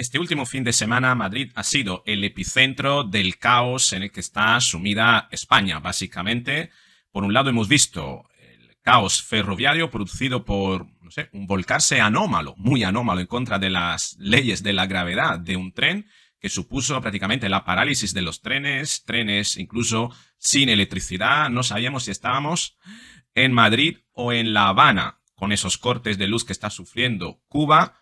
Este último fin de semana Madrid ha sido el epicentro del caos en el que está sumida España, básicamente. Por un lado hemos visto el caos ferroviario producido por, no sé, un volcarse anómalo, muy anómalo en contra de las leyes de la gravedad de un tren que supuso prácticamente la parálisis de los trenes, trenes incluso sin electricidad, no sabíamos si estábamos en Madrid o en La Habana, con esos cortes de luz que está sufriendo Cuba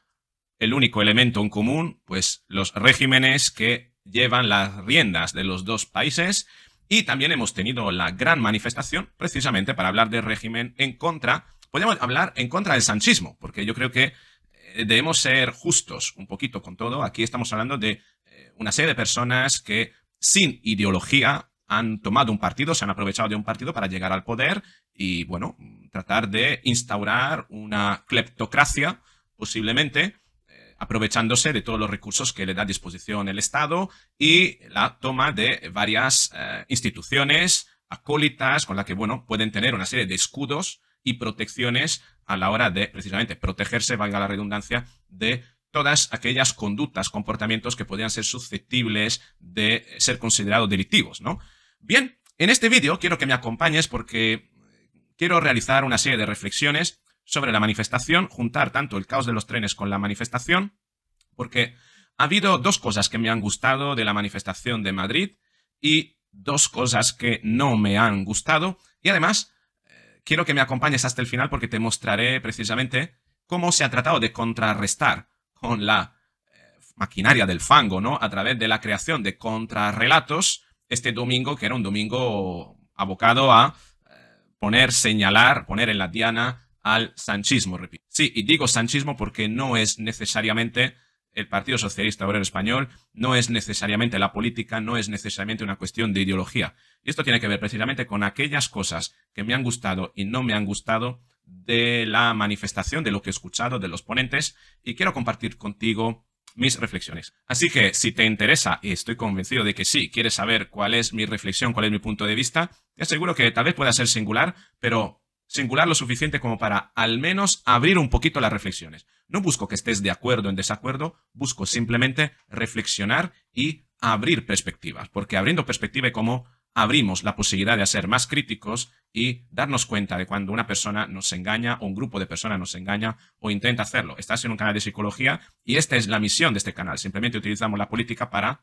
el único elemento en común, pues los regímenes que llevan las riendas de los dos países y también hemos tenido la gran manifestación precisamente para hablar de régimen en contra, podemos hablar en contra del sanchismo, porque yo creo que eh, debemos ser justos un poquito con todo. Aquí estamos hablando de eh, una serie de personas que sin ideología han tomado un partido, se han aprovechado de un partido para llegar al poder y, bueno, tratar de instaurar una cleptocracia, posiblemente, aprovechándose de todos los recursos que le da a disposición el Estado y la toma de varias eh, instituciones acólitas con las que, bueno, pueden tener una serie de escudos y protecciones a la hora de, precisamente, protegerse, valga la redundancia, de todas aquellas conductas, comportamientos que podrían ser susceptibles de ser considerados delictivos, ¿no? Bien, en este vídeo quiero que me acompañes porque quiero realizar una serie de reflexiones sobre la manifestación, juntar tanto el caos de los trenes con la manifestación, porque ha habido dos cosas que me han gustado de la manifestación de Madrid y dos cosas que no me han gustado. Y además, eh, quiero que me acompañes hasta el final porque te mostraré precisamente cómo se ha tratado de contrarrestar con la eh, maquinaria del fango, ¿no? A través de la creación de contrarrelatos este domingo, que era un domingo abocado a eh, poner, señalar, poner en la diana al sanchismo, repito. Sí, y digo sanchismo porque no es necesariamente el Partido Socialista Obrero Español, no es necesariamente la política, no es necesariamente una cuestión de ideología. Y esto tiene que ver precisamente con aquellas cosas que me han gustado y no me han gustado de la manifestación, de lo que he escuchado, de los ponentes, y quiero compartir contigo mis reflexiones. Así que si te interesa, y estoy convencido de que sí, quieres saber cuál es mi reflexión, cuál es mi punto de vista, te aseguro que tal vez pueda ser singular, pero singular lo suficiente como para al menos abrir un poquito las reflexiones. No busco que estés de acuerdo o en desacuerdo, busco simplemente reflexionar y abrir perspectivas, porque abriendo perspectiva es como abrimos la posibilidad de ser más críticos y darnos cuenta de cuando una persona nos engaña o un grupo de personas nos engaña o intenta hacerlo. Estás en un canal de psicología y esta es la misión de este canal. Simplemente utilizamos la política para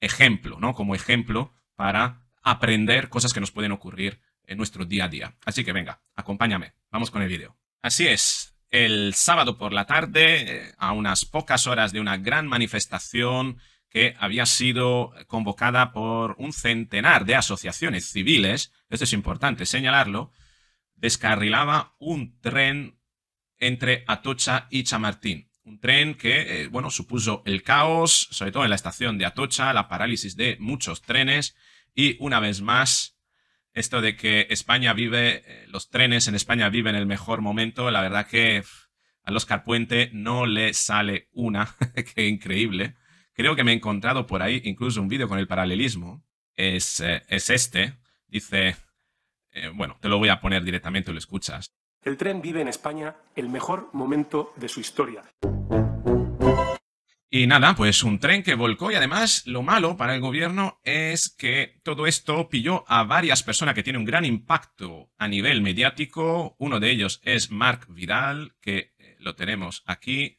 ejemplo, ¿no? Como ejemplo para aprender cosas que nos pueden ocurrir en nuestro día a día. Así que venga, acompáñame, vamos con el vídeo. Así es, el sábado por la tarde, a unas pocas horas de una gran manifestación que había sido convocada por un centenar de asociaciones civiles, esto es importante señalarlo, descarrilaba un tren entre Atocha y Chamartín. Un tren que, eh, bueno, supuso el caos, sobre todo en la estación de Atocha, la parálisis de muchos trenes y, una vez más, esto de que España vive, eh, los trenes en España viven el mejor momento, la verdad que al Oscar Puente no le sale una, que increíble. Creo que me he encontrado por ahí incluso un vídeo con el paralelismo. Es, eh, es este. Dice, eh, bueno, te lo voy a poner directamente, lo escuchas. El tren vive en España el mejor momento de su historia. Y nada, pues un tren que volcó y además lo malo para el gobierno es que todo esto pilló a varias personas que tienen un gran impacto a nivel mediático. Uno de ellos es Marc Vidal, que eh, lo tenemos aquí,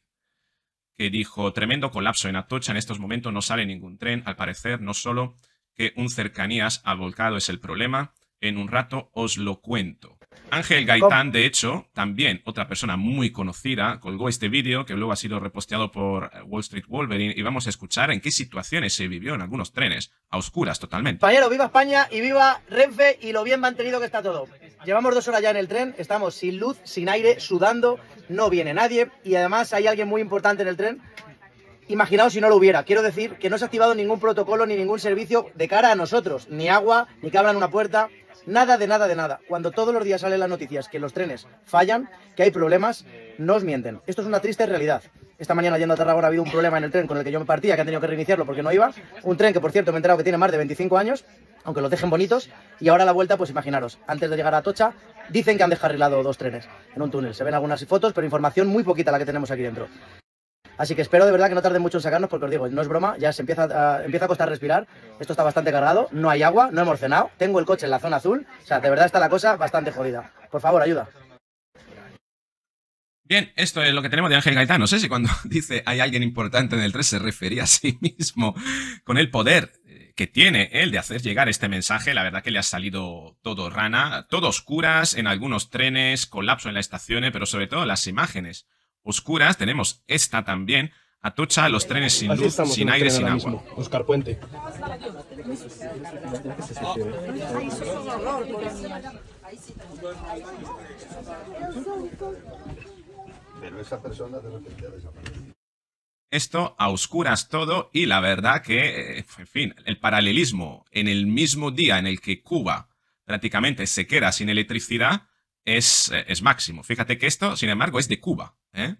que dijo, tremendo colapso en Atocha, en estos momentos no sale ningún tren, al parecer no solo que un cercanías ha volcado es el problema, en un rato os lo cuento. Ángel Gaitán, de hecho, también otra persona muy conocida, colgó este vídeo que luego ha sido reposteado por eh, Wall Street Wolverine y vamos a escuchar en qué situaciones se vivió en algunos trenes, a oscuras totalmente. Compañero, viva España y viva Renfe y lo bien mantenido que está todo. Llevamos dos horas ya en el tren, estamos sin luz, sin aire, sudando, no viene nadie y además hay alguien muy importante en el tren Imaginaos si no lo hubiera. Quiero decir que no se ha activado ningún protocolo ni ningún servicio de cara a nosotros. Ni agua, ni que abran una puerta. Nada de nada de nada. Cuando todos los días salen las noticias que los trenes fallan, que hay problemas, no os mienten. Esto es una triste realidad. Esta mañana yendo a Tarragona ha habido un problema en el tren con el que yo me partía, que han tenido que reiniciarlo porque no iba. Un tren que, por cierto, me he enterado que tiene más de 25 años, aunque lo dejen bonitos. Y ahora la vuelta, pues imaginaros, antes de llegar a Tocha, dicen que han descarrilado dos trenes en un túnel. Se ven algunas fotos, pero información muy poquita la que tenemos aquí dentro. Así que espero de verdad que no tarde mucho en sacarnos, porque os digo, no es broma, ya se empieza a, empieza a costar respirar. Esto está bastante cargado, no hay agua, no hemos cenado, tengo el coche en la zona azul. O sea, de verdad está la cosa bastante jodida. Por favor, ayuda. Bien, esto es lo que tenemos de Ángel Gaitán. No sé si cuando dice hay alguien importante en el tren se refería a sí mismo con el poder eh, que tiene él de hacer llegar este mensaje. La verdad que le ha salido todo rana, todo oscuras, en algunos trenes, colapso en las estaciones, pero sobre todo las imágenes oscuras. Tenemos esta también. Atocha, los trenes sin luz, sin aire, sin agua. Oscar Puente. persona esto a oscuras todo y la verdad que, eh, en fin, el paralelismo en el mismo día en el que Cuba prácticamente se queda sin electricidad, eh, es, máximo. Fíjate que esto, sin embargo, es de Cuba. ¿eh?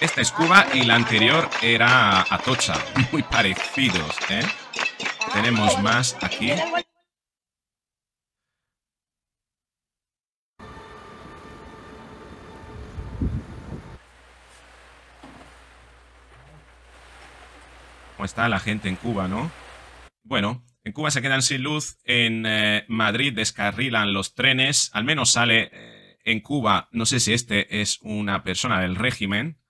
Esta es Cuba y la anterior era Atocha. Muy parecidos, ¿eh? Tenemos más aquí. está la gente en Cuba, ¿no? Bueno, en Cuba se quedan sin luz, en eh, Madrid descarrilan los trenes, al menos sale eh, en Cuba, no sé si este es una persona del régimen,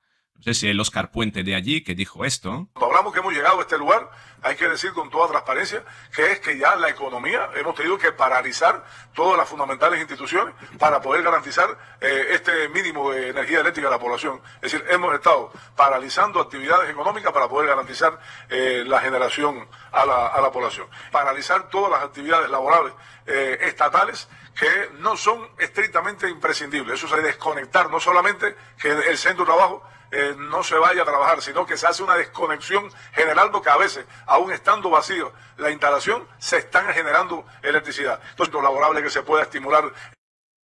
no sé el Oscar Puente de allí que dijo esto. Cuando hablamos que hemos llegado a este lugar, hay que decir con toda transparencia que es que ya la economía hemos tenido que paralizar todas las fundamentales instituciones para poder garantizar eh, este mínimo de energía eléctrica a la población. Es decir, hemos estado paralizando actividades económicas para poder garantizar eh, la generación a la, población. Paralizar todas las actividades laborales eh, estatales que no son estrictamente imprescindibles. Eso es desconectar no solamente que el centro de trabajo, eh, no se vaya a trabajar, sino que se hace una desconexión generando que a veces, aún estando vacío la instalación, se están generando electricidad. Entonces, lo laborable que se pueda estimular.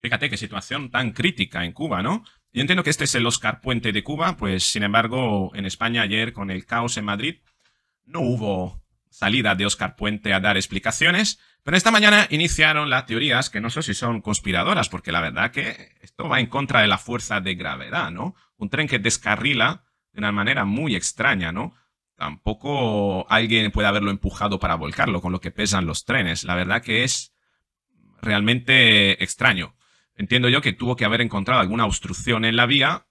Fíjate qué situación tan crítica en Cuba, ¿no? Yo entiendo que este es el Oscar Puente de Cuba, pues sin embargo, en España ayer, con el caos en Madrid, no hubo salida de Oscar Puente a dar explicaciones, pero esta mañana iniciaron las teorías que no sé si son conspiradoras, porque la verdad que esto va en contra de la fuerza de gravedad, ¿no? Un tren que descarrila de una manera muy extraña, ¿no? Tampoco alguien puede haberlo empujado para volcarlo, con lo que pesan los trenes. La verdad que es realmente extraño. Entiendo yo que tuvo que haber encontrado alguna obstrucción en la vía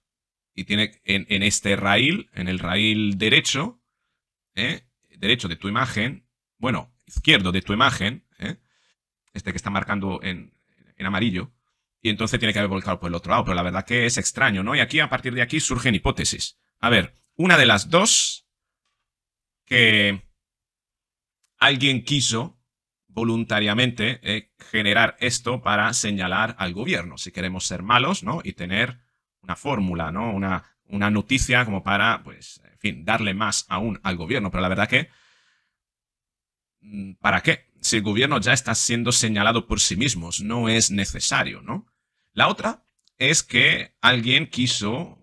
y tiene en, este raíl, en el raíl derecho, ¿eh? derecho de tu imagen, bueno, izquierdo de tu imagen, este que está marcando en, amarillo, y entonces tiene que haber volcado por el otro lado, pero la verdad que es extraño, ¿no? Y aquí, a partir de aquí, surgen hipótesis. A ver, una de las dos, que alguien quiso voluntariamente eh, generar esto para señalar al gobierno, si queremos ser malos, ¿no? Y tener una fórmula, ¿no? Una, una noticia como para, pues, en fin, darle más aún al gobierno, pero la verdad que Mm, ¿Para qué? Si el gobierno ya está siendo señalado por sí mismos, no es necesario, ¿no? La otra es que alguien quiso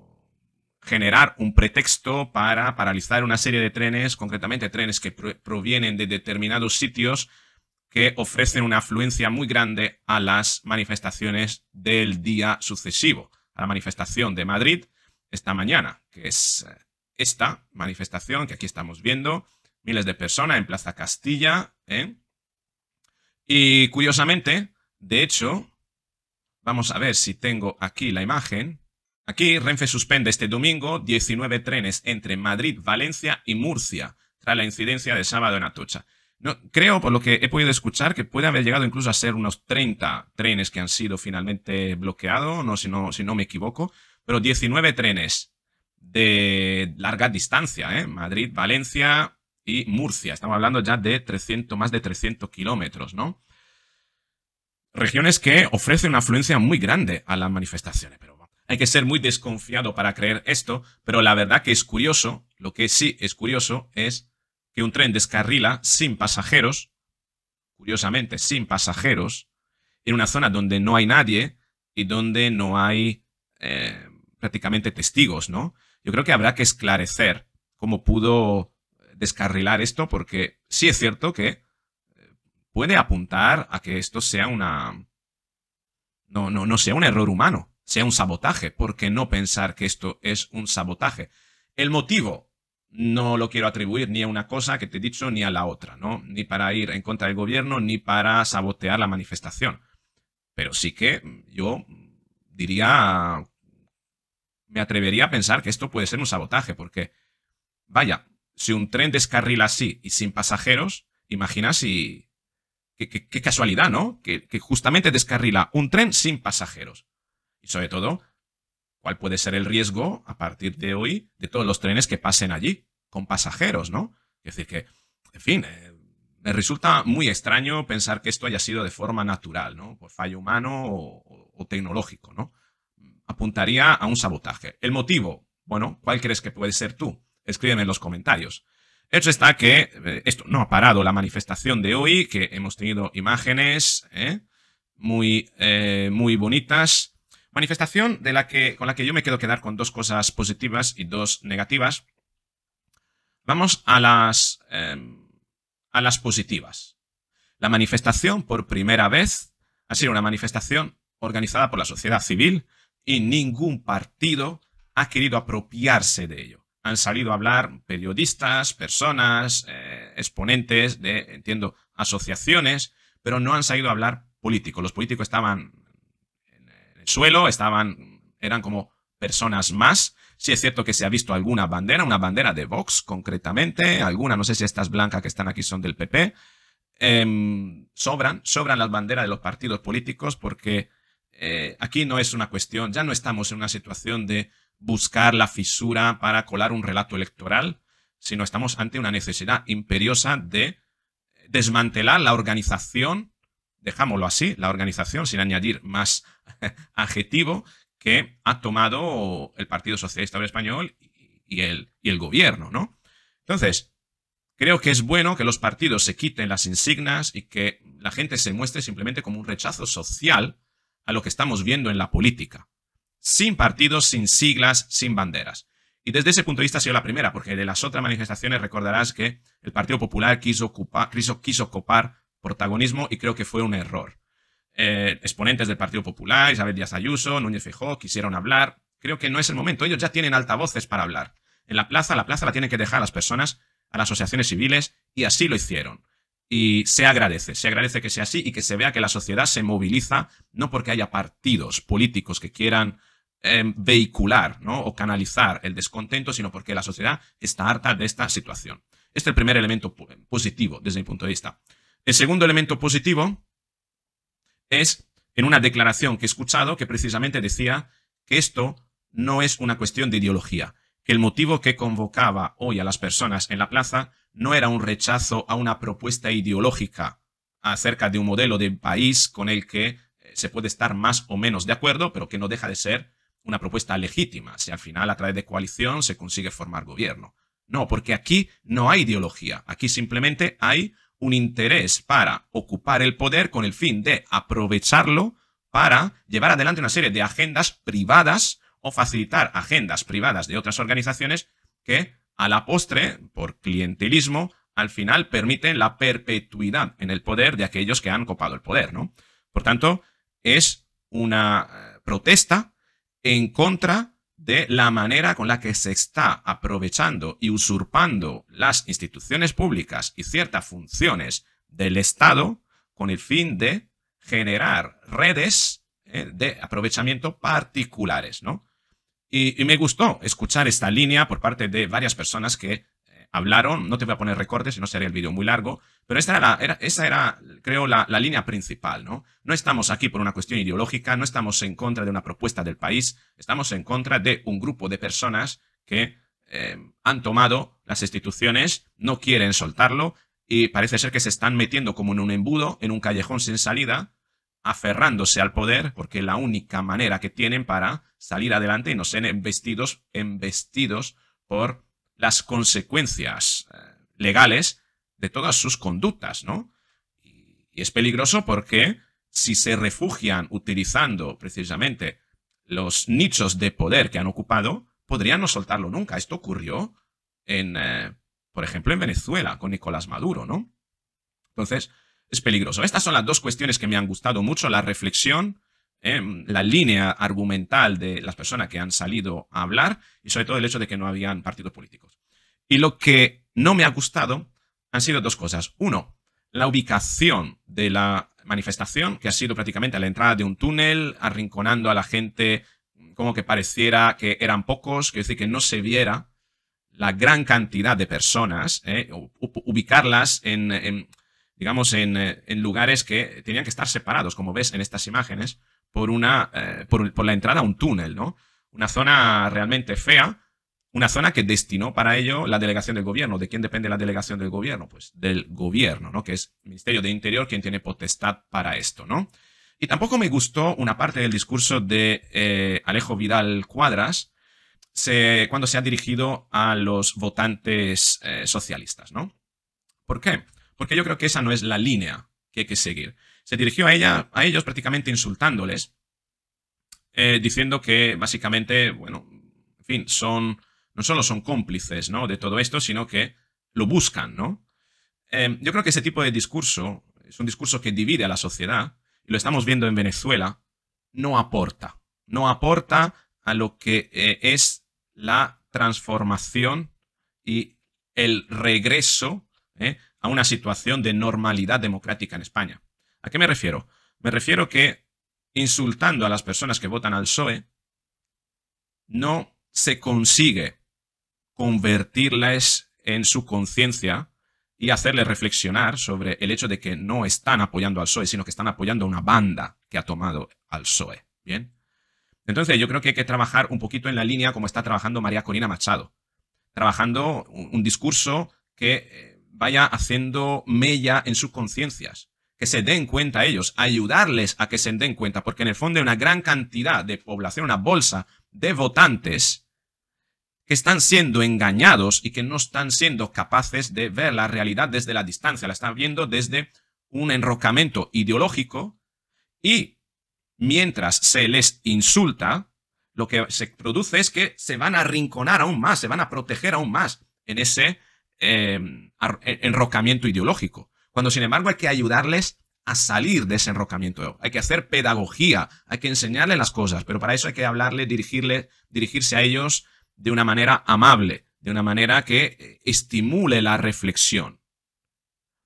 generar un pretexto para paralizar una serie de trenes, concretamente trenes que provienen de determinados sitios que ofrecen una afluencia muy grande a las manifestaciones del día sucesivo, a la manifestación de Madrid esta mañana, que es eh, esta manifestación que aquí estamos viendo, miles de personas en Plaza Castilla. ¿eh? Y curiosamente, de hecho, vamos a ver si tengo aquí la imagen. Aquí Renfe suspende este domingo 19 trenes entre Madrid, Valencia y Murcia tras la incidencia de sábado en Atocha. No, creo, por lo que he podido escuchar, que puede haber llegado incluso a ser unos 30 trenes que han sido finalmente bloqueados, no, si, no, si no me equivoco, pero 19 trenes de larga distancia, ¿eh? Madrid, Valencia, y Murcia. Estamos hablando ya de 300, más de 300 kilómetros, ¿no? Regiones que ofrecen una afluencia muy grande a las manifestaciones, pero hay que ser muy desconfiado para creer esto, pero la verdad que es curioso, lo que sí es curioso es que un tren descarrila sin pasajeros, curiosamente, sin pasajeros, en una zona donde no hay nadie y donde no hay eh, prácticamente testigos, ¿no? Yo creo que habrá que esclarecer cómo pudo descarrilar esto porque sí es cierto que eh, puede apuntar a que esto sea una... No, no, no sea un error humano, sea un sabotaje. porque no pensar que esto es un sabotaje? El motivo no lo quiero atribuir ni a una cosa que te he dicho ni a la otra, ¿no? Ni para ir en contra del gobierno ni para sabotear la manifestación. Pero sí que yo diría, me atrevería a pensar que esto puede ser un sabotaje, porque, vaya, si un tren descarrila así y sin pasajeros, imagina si... Qué, casualidad, ¿no? Que, justamente descarrila un tren sin pasajeros. Y sobre todo, ¿cuál puede ser el riesgo a partir de hoy de todos los trenes que pasen allí con pasajeros, ¿no? Es decir, que, en fin, eh, me resulta muy extraño pensar que esto haya sido de forma natural, ¿no? Por fallo humano o tecnológico, ¿no? Apuntaría a un sabotaje. El motivo, bueno, ¿cuál crees que puede ser tú? escríbeme en los comentarios. Hecho está que eh, esto no ha parado la manifestación de hoy, que hemos tenido imágenes ¿eh? muy, eh, muy bonitas. Manifestación de la que, con la que yo me quedo quedar con dos cosas positivas y dos negativas. Vamos a las, em, a las positivas. La manifestación, por primera vez, ha sido una manifestación organizada por la sociedad civil y ningún partido ha querido apropiarse de ello han salido a hablar periodistas, personas, eh, exponentes de, entiendo, asociaciones, pero no han salido a hablar políticos. Los políticos estaban en el suelo, estaban, eran como personas más. Sí es cierto que se ha visto alguna bandera, una bandera de Vox concretamente, alguna, no sé si estas blancas que están aquí son del PP. Em, sobran, sobran las banderas de los partidos políticos porque eh, aquí no es una cuestión, ya no estamos en una situación de buscar la fisura para colar un relato electoral, sino estamos ante una necesidad imperiosa de desmantelar la organización, dejámoslo así, la organización, sin añadir más adjetivo, que ha tomado el Partido Socialista Español y el, y el gobierno, ¿no? Entonces, creo que es bueno que los partidos se quiten las insignias y que la gente se muestre simplemente como un rechazo social a lo que estamos viendo en la política sin partidos, sin siglas, sin banderas. Y desde ese punto de vista ha sido la primera, porque de las otras manifestaciones recordarás que el Partido Popular quiso, ocupar, quiso copar protagonismo y creo que fue un error. Eh, exponentes del Partido Popular, Isabel Díaz Ayuso, Núñez Fijó, quisieron hablar. Creo que no es el momento, ellos ya tienen altavoces para hablar. En la plaza, la plaza la tienen que dejar a las personas, a las asociaciones civiles, y así lo hicieron. Y se agradece, se agradece que sea así y que se vea que la sociedad se moviliza, no porque haya partidos políticos que quieran Em, vehicular ¿no? o canalizar el descontento, sino porque la sociedad está harta de esta situación. Este es el primer elemento positivo desde mi punto de vista. El segundo elemento positivo es en una declaración que he escuchado que precisamente decía que esto no es una cuestión de ideología, que el motivo que convocaba hoy a las personas en la plaza no era un rechazo a una propuesta ideológica acerca de un modelo de país con el que eh, se puede estar más o menos de acuerdo, pero que no deja de ser una propuesta legítima, si al final a través de coalición se consigue formar gobierno. No, porque aquí no hay ideología, aquí simplemente hay un interés para ocupar el poder con el fin de aprovecharlo para llevar adelante una serie de agendas privadas o facilitar agendas privadas de otras organizaciones que a la postre, por clientelismo, al final permiten la perpetuidad en el poder de aquellos que han copado el poder, ¿no? Por tanto, es una eh, protesta en contra de la manera con la que se está aprovechando y usurpando las instituciones públicas y ciertas funciones del Estado con el fin de generar redes eh, de aprovechamiento particulares, ¿no? Y, y me gustó escuchar esta línea por parte de varias personas que hablaron. No te voy a poner recortes, si no sería el vídeo muy largo, pero esta era, esa era, creo, la, línea principal, ¿no? No estamos aquí por una cuestión ideológica, no estamos en contra de una propuesta del país, estamos en contra de un grupo de personas que eh, han tomado las instituciones, no quieren soltarlo y parece ser que se están metiendo como en un embudo, en un callejón sin salida, aferrándose al poder, porque la única manera que tienen para salir adelante y no ser en embestidos por las consecuencias eh, legales de todas sus conductas, ¿no? Y es peligroso porque si se refugian utilizando precisamente los nichos de poder que han ocupado, podrían no soltarlo nunca. Esto ocurrió en, eh, por ejemplo, en Venezuela con Nicolás Maduro, ¿no? Entonces, es peligroso. Estas son las dos cuestiones que me han gustado mucho, la reflexión, em, la línea argumental de las personas que han salido a hablar y sobre todo el hecho de que no habían partidos políticos. Y lo que no me ha gustado han sido dos cosas. Uno, la ubicación de la manifestación, que ha sido prácticamente a la entrada de un túnel, arrinconando a la gente como que pareciera que eran pocos, que decir, que no se viera la gran cantidad de personas, ¿eh? ubicarlas en, digamos, eh, en, lugares que tenían que estar separados, como ves en estas imágenes, por, una, eh, por, por, la entrada a un túnel, ¿no? Una zona realmente fea, una zona que destinó para ello la delegación del gobierno. ¿De quién depende la delegación del gobierno? Pues del gobierno, ¿no? Que es el Ministerio de Interior quien tiene potestad para esto, ¿no? Y tampoco me gustó una parte del discurso de eh, Alejo Vidal Cuadras cuando se ha dirigido a los votantes eh, socialistas, ¿no? ¿Por qué? Porque yo creo que esa no es la línea que hay que seguir. Se dirigió a, a ellos prácticamente insultándoles, eh, diciendo que básicamente, bueno, en fin, son no solo son cómplices de todo esto, sino que lo buscan, ¿no? Eh, yo creo que ese tipo de discurso es un discurso que divide a la sociedad, y lo estamos viendo en Venezuela, no aporta. No aporta a lo que eh, es la transformación y el regreso eh, a una situación de normalidad democrática en España. ¿A qué me refiero? Me refiero que insultando a las personas que votan al PSOE, no se consigue convertirles en su conciencia y hacerles reflexionar sobre el hecho de que no están apoyando al PSOE, sino que están apoyando a una banda que ha tomado al PSOE. ¿Bien? Entonces yo creo que hay que trabajar un poquito en la línea como está trabajando María Corina Machado, trabajando un discurso que eh, vaya haciendo mella en sus conciencias, que se den cuenta ellos, ayudarles a que se den cuenta, porque en el fondo hay una gran cantidad de población, una bolsa de votantes que están siendo engañados y que no están siendo capaces de ver la realidad desde la distancia, la están viendo desde un enrocamiento ideológico y mientras se les insulta, lo que se produce es que se van a arrinconar aún más, se van a proteger aún más en ese em, enrocamiento ideológico. Cuando sin embargo hay que ayudarles a salir de ese enrocamiento. Hay que hacer pedagogía, hay que enseñarles las cosas, pero para eso hay que hablarle, dirigirle, dirigirse a ellos, de una manera amable, de una manera que eh, estimule la reflexión.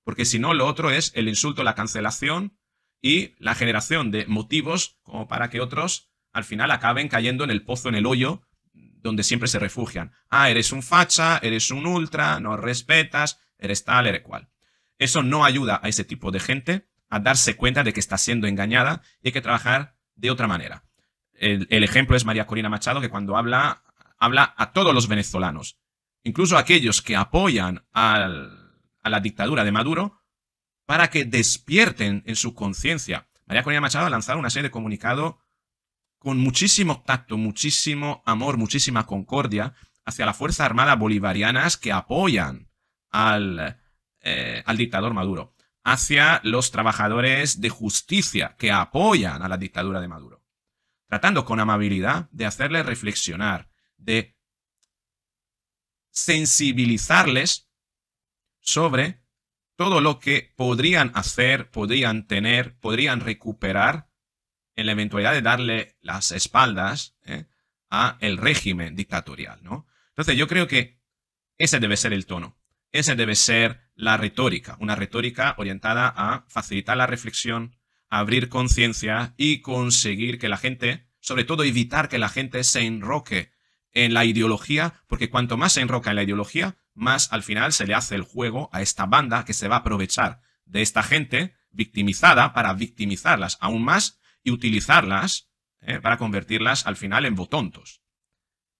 Porque si no, lo otro es el insulto, la cancelación y la generación de motivos como para que otros al final acaben cayendo en el pozo, en el hoyo donde siempre se refugian. Ah, eres un facha, eres un ultra, no respetas, eres tal, eres cual. Eso no ayuda a ese tipo de gente a darse cuenta de que está siendo engañada y hay que trabajar de otra manera. El, el ejemplo es María Corina Machado, que cuando habla habla a todos los venezolanos, incluso a aquellos que apoyan a la dictadura de Maduro, para que despierten en su conciencia. María Corina Machado ha lanzado una serie de comunicados con muchísimo tacto, muchísimo amor, muchísima concordia hacia las Fuerzas Armadas Bolivarianas que apoyan al, eh, al dictador Maduro, hacia los trabajadores de justicia que apoyan a la dictadura de Maduro, tratando con amabilidad de hacerle reflexionar, de sensibilizarles sobre todo lo que podrían hacer, podrían tener, podrían recuperar en la eventualidad de darle las espaldas ¿eh? a el régimen dictatorial, ¿no? Entonces yo creo que ese debe ser el tono, esa debe ser la retórica, una retórica orientada a facilitar la reflexión, abrir conciencia y conseguir que la gente, sobre todo evitar que la gente se enroque en la ideología, porque cuanto más se enroca en la ideología, más al final se le hace el juego a esta banda que se va a aprovechar de esta gente victimizada para victimizarlas aún más y utilizarlas eh, para convertirlas al final en votontos.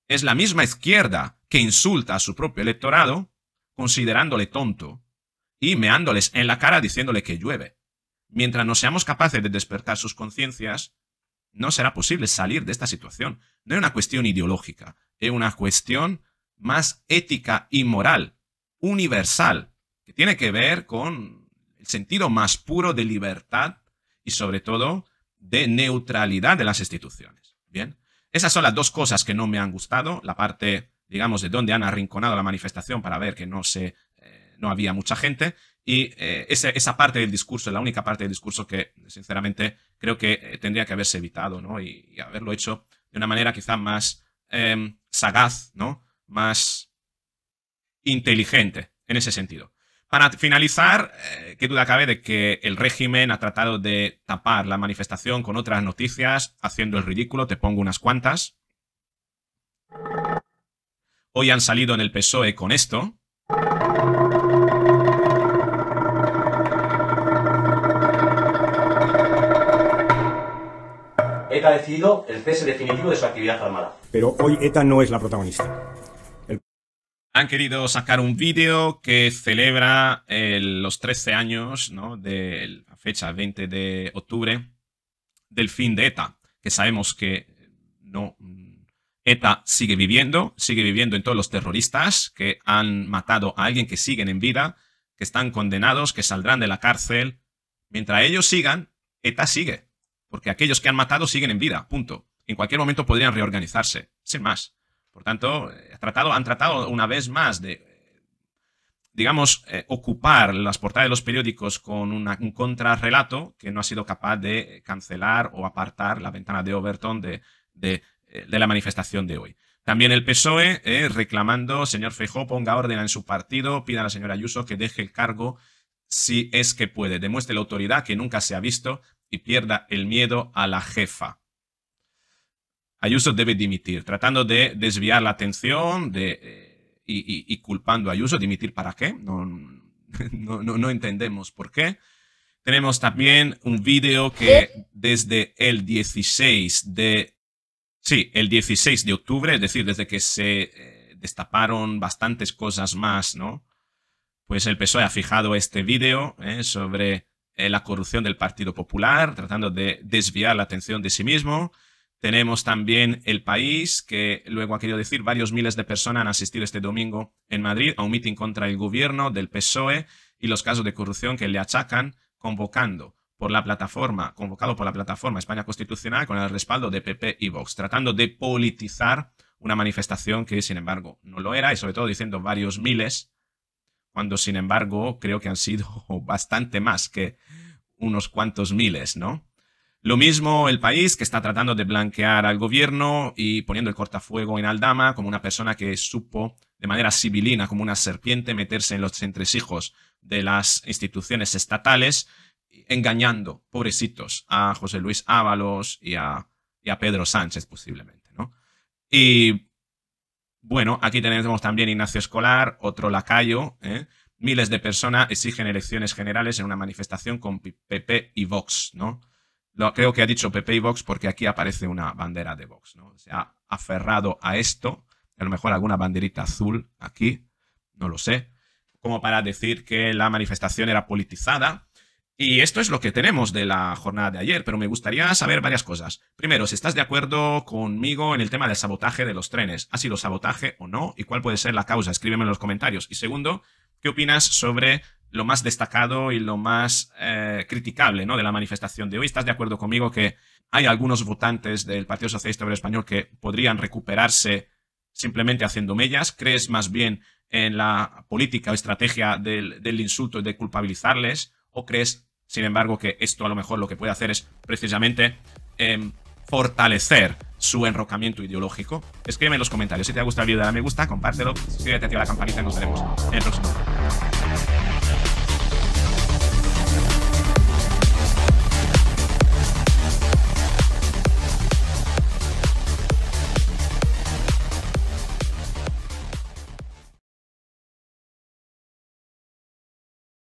Es la misma izquierda que insulta a su propio electorado considerándole tonto y meándoles en la cara diciéndole que llueve. Mientras no seamos capaces de despertar sus conciencias, no será posible salir de esta situación. No es una cuestión ideológica, es una cuestión más ética y moral, universal, que tiene que ver con el sentido más puro de libertad y sobre todo de neutralidad de las instituciones. Bien, esas son las dos cosas que no me han gustado, la parte, digamos, de donde han arrinconado la manifestación para ver que no se eh, no había mucha gente y eh, esa, parte del discurso es la única parte del discurso que, sinceramente, creo que eh, tendría que haberse evitado, ¿no? Y, haberlo hecho de una manera quizá más em, sagaz, ¿no? Más inteligente, en ese sentido. Para finalizar, eh, qué duda cabe de que el régimen ha tratado de tapar la manifestación con otras noticias, haciendo el ridículo, te pongo unas cuantas. Hoy han salido en el PSOE con esto, ha decidido el cese definitivo de su actividad armada. Pero hoy ETA no es la protagonista. Han querido sacar un vídeo que celebra eh, los 13 años, De la fecha 20 de octubre, del fin de ETA, que sabemos que no, mm, ETA sigue viviendo, sigue viviendo en todos los terroristas que han matado a alguien que siguen en vida, que están condenados, que saldrán de la cárcel. Mientras ellos sigan, ETA sigue porque aquellos que han matado siguen en vida, punto. En cualquier momento podrían reorganizarse, sin más. Por tanto, eh, han tratado, han tratado una vez más de, digamos, eh, ocupar las portadas de los periódicos con un contrarrelato que no ha sido capaz de cancelar o apartar la ventana de Overton de, eh, la manifestación de hoy. También el PSOE reclamando, señor Feijó, ponga orden en su partido, pida a la señora Ayuso que deje el cargo si es que puede. Demuestre la autoridad que nunca se ha visto y pierda el miedo a la jefa. Ayuso debe dimitir, tratando de desviar la atención de, eh, y, culpando a Ayuso. ¿Dimitir para qué? No, no, entendemos por qué. Tenemos también un vídeo que desde el 16 de... Sí, el 16 de octubre, es decir, desde que se eh, destaparon bastantes cosas más, ¿no? Pues el PSOE ha fijado este vídeo eh, sobre eh, la corrupción del Partido Popular, tratando de desviar la atención de sí mismo. Tenemos también El País, que luego ha querido decir varios miles de personas han asistido este domingo en Madrid a un mitin contra el gobierno del PSOE y los casos de corrupción que le achacan convocando por la plataforma, convocado por la plataforma España Constitucional con el respaldo de PP y Vox, tratando de politizar una manifestación que, sin embargo, no lo era, y sobre todo diciendo varios miles cuando sin embargo creo que han sido bastante más que unos cuantos miles, ¿no? Lo mismo el país que está tratando de blanquear al gobierno y poniendo el cortafuego en Aldama como una persona que supo de manera sibilina, como una serpiente, meterse en los entresijos de las instituciones estatales, engañando, pobrecitos, a José Luis Ábalos y a, y a Pedro Sánchez posiblemente, ¿no? Y bueno, aquí tenemos también Ignacio Escolar, otro lacayo. ¿eh? Miles de personas exigen elecciones generales en una manifestación con PP y Vox, ¿no? Lo, creo que ha dicho PP y Vox porque aquí aparece una bandera de Vox, ¿no? Se ha aferrado a esto, a lo mejor alguna banderita azul aquí, no lo sé, como para decir que la manifestación era politizada, y esto es lo que tenemos de la jornada de ayer, pero me gustaría saber varias cosas. Primero, si estás de acuerdo conmigo en el tema del sabotaje de los trenes. ¿Ha sido sabotaje o no? ¿Y cuál puede ser la causa? Escríbeme en los comentarios. Y segundo, ¿qué opinas sobre lo más destacado y lo más eh, criticable ¿no? de la manifestación de hoy? ¿Estás de acuerdo conmigo que hay algunos votantes del Partido Socialista Obrero Español que podrían recuperarse simplemente haciendo mellas? ¿Crees más bien en la política o estrategia del, del insulto y de culpabilizarles? ¿O crees sin embargo, que esto a lo mejor lo que puede hacer es precisamente em, fortalecer su enrocamiento ideológico. Escríbeme en los comentarios si te ha gustado el video, dale me gusta, compártelo, suscríbete, activa la campanita y nos veremos en el próximo.